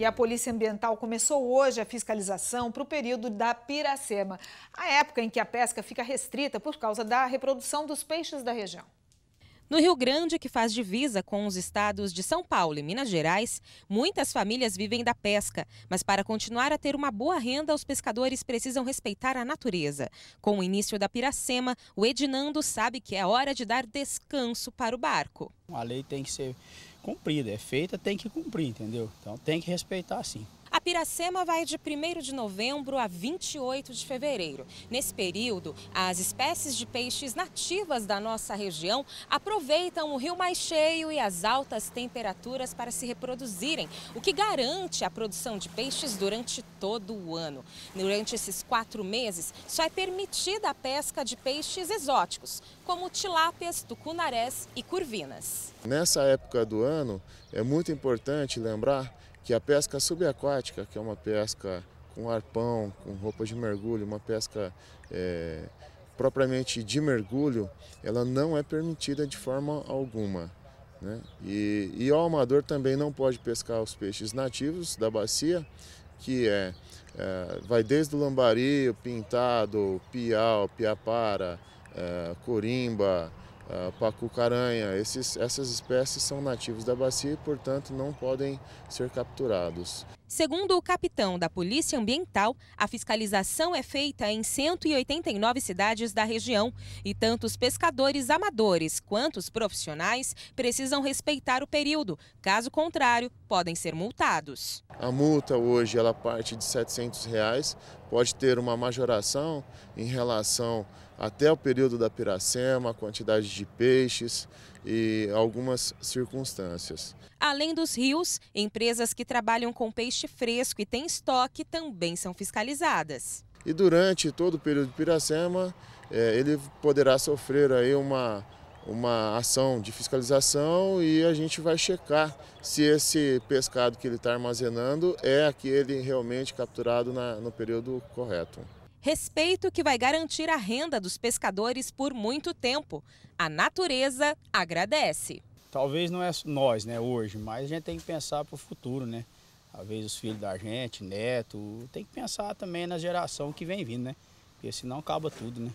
E a Polícia Ambiental começou hoje a fiscalização para o período da Piracema, a época em que a pesca fica restrita por causa da reprodução dos peixes da região. No Rio Grande, que faz divisa com os estados de São Paulo e Minas Gerais, muitas famílias vivem da pesca, mas para continuar a ter uma boa renda, os pescadores precisam respeitar a natureza. Com o início da piracema, o Edinando sabe que é hora de dar descanso para o barco. A lei tem que ser cumprida, é feita, tem que cumprir, entendeu? Então tem que respeitar sim. Piracema vai de 1 de novembro a 28 de fevereiro. Nesse período, as espécies de peixes nativas da nossa região aproveitam o rio mais cheio e as altas temperaturas para se reproduzirem, o que garante a produção de peixes durante todo o ano. Durante esses quatro meses, só é permitida a pesca de peixes exóticos, como tilápias, tucunarés e curvinas. Nessa época do ano, é muito importante lembrar que é a pesca subaquática, que é uma pesca com arpão, com roupa de mergulho, uma pesca é, propriamente de mergulho, ela não é permitida de forma alguma. Né? E, e, o amador também não pode pescar os peixes nativos da bacia, que é, é vai desde o lambari, o pintado, o piau, piapara, é, corimba, ah, pacu-caranha. Essas espécies são nativas da bacia e, portanto, não podem ser capturados. Segundo o capitão da Polícia Ambiental, a fiscalização é feita em 189 cidades da região e tanto os pescadores amadores quanto os profissionais precisam respeitar o período. Caso contrário, podem ser multados. A multa hoje ela parte de R$ 700, reais, pode ter uma majoração em relação até o período da piracema, a quantidade de peixes e algumas circunstâncias. Além dos rios, empresas que trabalham com peixe peixe fresco e tem estoque também são fiscalizadas. E durante todo o período de Piracema, é, ele poderá sofrer aí uma, uma ação de fiscalização e a gente vai checar se esse pescado que ele está armazenando é aquele realmente capturado na, no período correto. Respeito que vai garantir a renda dos pescadores por muito tempo. A natureza agradece. Talvez não é nós, né, hoje, mas a gente tem que pensar para o futuro, né? às vezes os filhos da gente, neto, tem que pensar também na geração que vem vindo, né? Porque senão acaba tudo, né?